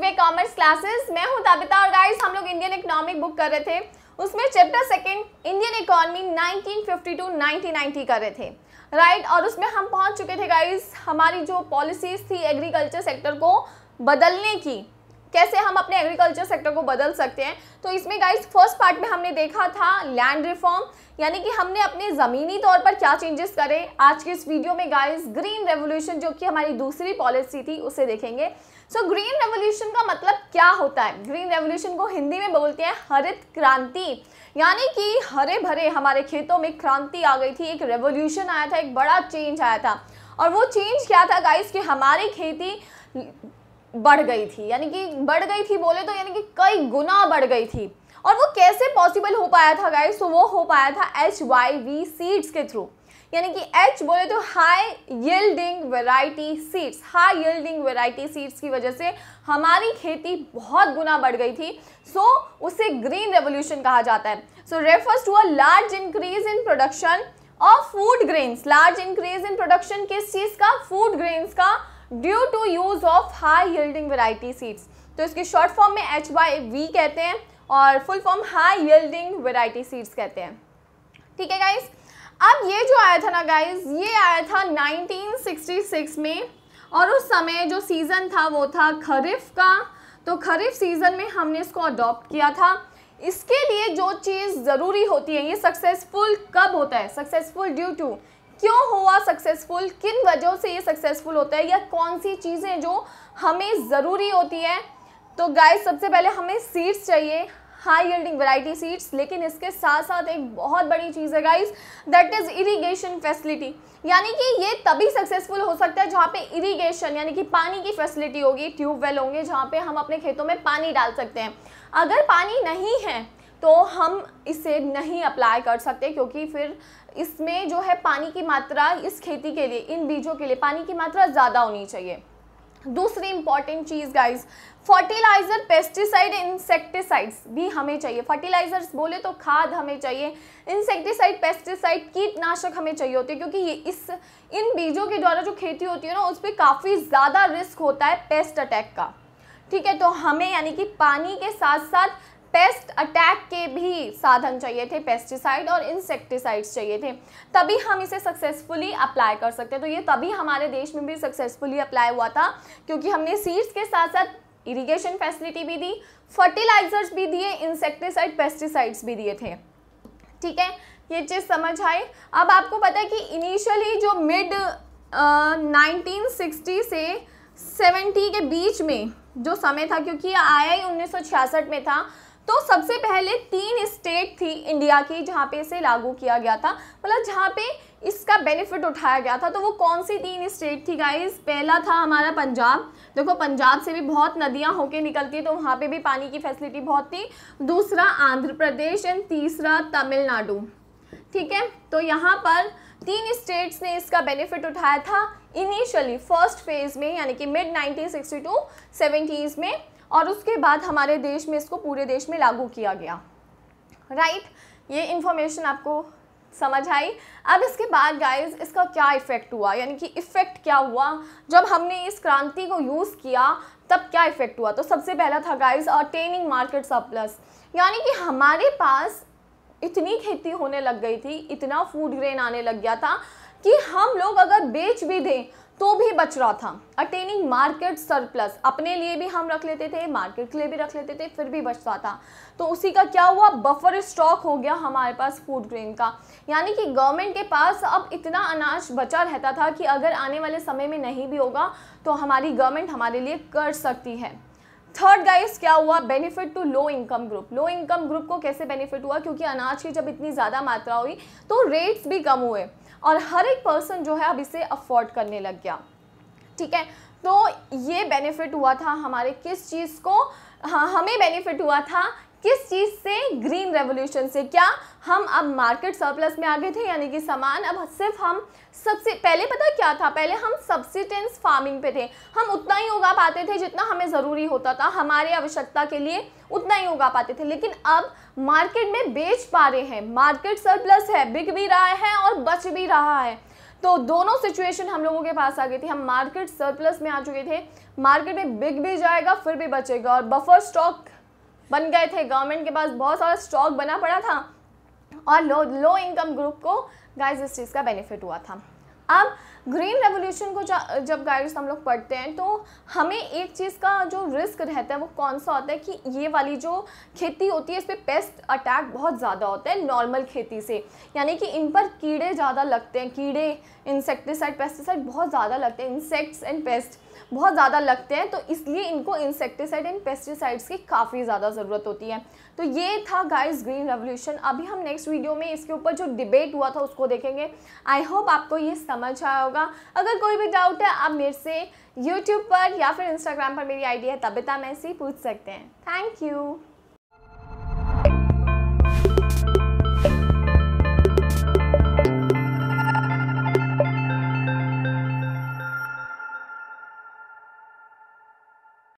वे commerce classes मैं हूं ताबिता और गाइस हम लोग इंडियन इकोनॉमिक बुक कर रहे थे उसमें chapter second Indian economy 1952 to 1990 कर रहे थे राइट और उसमें हम पहुंच चुके थे गाइस हमारी जो पॉलिसीज थी एग्रीकल्चर सेक्टर को बदलने की कैसे हम अपने एग्रीकल्चर सेक्टर को बदल सकते हैं तो इसमें गाइज फर्स्ट पार्ट में हमने देखा था लैंड रिफॉर्म यानी कि हमने अपने ज़मीनी तौर पर क्या चेंजेस करे आज के इस वीडियो में गाइज ग्रीन रेवोल्यूशन जो कि हमारी दूसरी पॉलिसी थी उसे देखेंगे सो ग्रीन रेवोल्यूशन का मतलब क्या होता है ग्रीन रेवोल्यूशन को हिंदी में बोलते हैं हरित क्रांति यानी कि हरे भरे हमारे खेतों में क्रांति आ गई थी एक रेवोल्यूशन आया था एक बड़ा चेंज आया था और वो चेंज क्या था गाइस कि हमारी खेती बढ़ गई थी यानी कि बढ़ गई थी बोले तो यानी कि कई गुना बढ़ गई थी और वो कैसे पॉसिबल हो पाया था गाइस तो वो हो पाया था एच वाई वी सीड्स के थ्रू यानी कि एच बोले तो high yielding variety seeds high yielding variety seeds की वजह से हमारी खेती बहुत गुना बढ़ गई थी सो so, उसे ग्रीन रेवोल्यूशन कहा जाता है so refers to a large increase in production of food grains large increase in production किस चीज़ का फूड ग्रेन्स का due to use of high yielding variety seeds तो इसके शॉर्ट फॉर्म में एच वाई वी कहते हैं और full form high yielding variety seeds कहते हैं ठीक है गाइज अब ये जो आया था ना गाइज ये आया था 1966 में और उस समय जो सीज़न था वो था खरीफ का तो खरीफ सीज़न में हमने इसको अडॉप्ट किया था इसके लिए जो चीज़ ज़रूरी होती है ये सक्सेसफुल कब होता है सक्सेसफुल ड्यू टू क्यों हुआ सक्सेसफुल किन वजह से ये सक्सेसफुल होता है या कौन सी चीज़ें जो हमें ज़रूरी होती हैं तो गाय सबसे पहले हमें सीड्स चाहिए हाई यल्डिंग वैरायटी सीड्स लेकिन इसके साथ साथ एक बहुत बड़ी चीज़ है guys that is irrigation facility यानी कि ये तभी सक्सेसफुल हो सकता है जहाँ पे इरिगेशन यानी कि पानी की फैसिलिटी होगी ट्यूबवेल होंगे जहाँ पे हम अपने खेतों में पानी डाल सकते हैं अगर पानी नहीं है तो हम इसे नहीं अप्लाई कर सकते क्योंकि फिर इसमें जो है पानी की मात्रा इस खेती के लिए इन बीजों के लिए पानी की मात्रा ज़्यादा होनी चाहिए दूसरी इंपॉर्टेंट चीज़ गाइस फर्टिलाइज़र पेस्टिसाइड इंसेक्टिसाइड्स भी हमें चाहिए फर्टिलाइज़र्स बोले तो खाद हमें चाहिए इंसेक्टिसाइड पेस्टिसाइड कीटनाशक हमें चाहिए होते हैं क्योंकि ये इस इन बीजों के द्वारा जो खेती होती है ना उस पर काफ़ी ज़्यादा रिस्क होता है पेस्ट अटैक का ठीक है तो हमें यानी कि पानी के साथ साथ पेस्ट अटैक के भी साधन चाहिए थे पेस्टिसाइड और इंसेक्टिसाइड्स चाहिए थे तभी हम इसे सक्सेसफुली अप्लाई कर सकते तो ये तभी हमारे देश में भी सक्सेसफुली अप्लाई हुआ था क्योंकि हमने सीड्स के साथ साथ इरिगेशन फैसिलिटी भी दी फर्टिलाइजर्स भी दिए इंसेक्टिसाइड पेस्टिसाइड्स भी दिए थे ठीक है ये चीज़ समझ आई अब आपको पता है कि इनिशियली जो मिड नाइनटीन सिक्सटी से सेवेंटी के बीच में जो समय था क्योंकि ये आया ही 1966 में था तो सबसे पहले तीन स्टेट थी इंडिया की जहाँ पे इसे लागू किया गया था मतलब जहाँ पे इसका बेनिफिट उठाया गया था तो वो कौन सी तीन स्टेट थी गाइज पहला था हमारा पंजाब देखो पंजाब से भी बहुत नदियाँ होके निकलती तो वहाँ पे भी पानी की फैसिलिटी बहुत थी दूसरा आंध्र प्रदेश एंड तीसरा तमिलनाडु ठीक है तो यहाँ पर तीन स्टेट्स ने इसका बेनिफिट उठाया था इनिशियली फर्स्ट फेज़ में यानी कि मिड नाइनटीन सेवेंटीज़ में और उसके बाद हमारे देश में इसको पूरे देश में लागू किया गया राइट ये इन्फॉर्मेशन आपको समझ आई अब इसके बाद गाइस इसका क्या इफ़ेक्ट हुआ यानी कि इफ़ेक्ट क्या हुआ जब हमने इस क्रांति को यूज़ किया तब क्या इफ़ेक्ट हुआ तो सबसे पहला था गाइस अटेनिंग मार्केट सरप्लस यानी कि हमारे पास इतनी खेती होने लग गई थी इतना फूड ग्रेन आने लग गया था कि हम लोग अगर बेच भी दें तो भी बच रहा था अटेनिंग मार्केट सरप्लस अपने लिए भी हम रख लेते थे मार्केट के लिए भी रख लेते थे फिर भी बचता था तो उसी का क्या हुआ बफर स्टॉक हो गया हमारे पास फूड ग्रेन का यानी कि गवर्नमेंट के पास अब इतना अनाज बचा रहता था कि अगर आने वाले समय में नहीं भी होगा तो हमारी गवर्नमेंट हमारे लिए कर सकती है थर्ड गाइस क्या हुआ benefit to low income group low income group को कैसे बेनिफिट हुआ क्योंकि अनाज की जब इतनी ज़्यादा मात्रा हुई तो रेट्स भी कम हुए और हर एक पर्सन जो है अब इसे अफोर्ड करने लग गया ठीक है तो ये बेनिफिट हुआ था हमारे किस चीज़ को हाँ हमें बेनिफिट हुआ था किस चीज़ से ग्रीन रेवोल्यूशन से क्या हम अब मार्केट सरप्लस में आ गए थे यानी कि सामान अब सिर्फ हम सबसे पहले पता क्या था पहले हम सब्सिटेंस फार्मिंग पे थे हम उतना ही उगा पाते थे जितना हमें ज़रूरी होता था हमारे आवश्यकता के लिए उतना ही उगा पाते थे लेकिन अब मार्केट में बेच पा रहे हैं मार्केट सरप्लस है बिक भी रहा है और बच भी रहा है तो दोनों सिचुएशन हम लोगों के पास आ गई थी हम मार्केट सरप्लस में आ चुके थे मार्केट में बिक भी जाएगा फिर भी बचेगा और बफर स्टॉक बन गए थे गवर्नमेंट के पास बहुत सारा स्टॉक बना पड़ा था और लो लो इनकम ग्रुप को गाइस इस चीज़ का बेनिफिट हुआ था अब ग्रीन रेवोल्यूशन को जब गाइस हम लोग पढ़ते हैं तो हमें एक चीज़ का जो रिस्क रहता है वो कौन सा होता है कि ये वाली जो खेती होती है इस पर पे पेस्ट अटैक बहुत ज़्यादा होता है नॉर्मल खेती से यानी कि इन पर कीड़े ज़्यादा लगते हैं कीड़े इंसेक्टिसाइड पेस्टिसाइड बहुत ज़्यादा लगते हैं इंसेक्ट्स एंड पेस्ट बहुत ज़्यादा लगते हैं तो इसलिए इनको इंसेक्टिसाइड एंड पेस्टिसाइड्स की काफ़ी ज़्यादा ज़रूरत होती है तो ये था गाइस ग्रीन रेवोल्यूशन अभी हम नेक्स्ट वीडियो में इसके ऊपर जो डिबेट हुआ था उसको देखेंगे आई होप आपको ये समझ आया होगा अगर कोई भी डाउट है आप मेरे से यूट्यूब पर या फिर इंस्टाग्राम पर मेरी आईडी है तबिता तो मैसी पूछ सकते हैं थैंक यू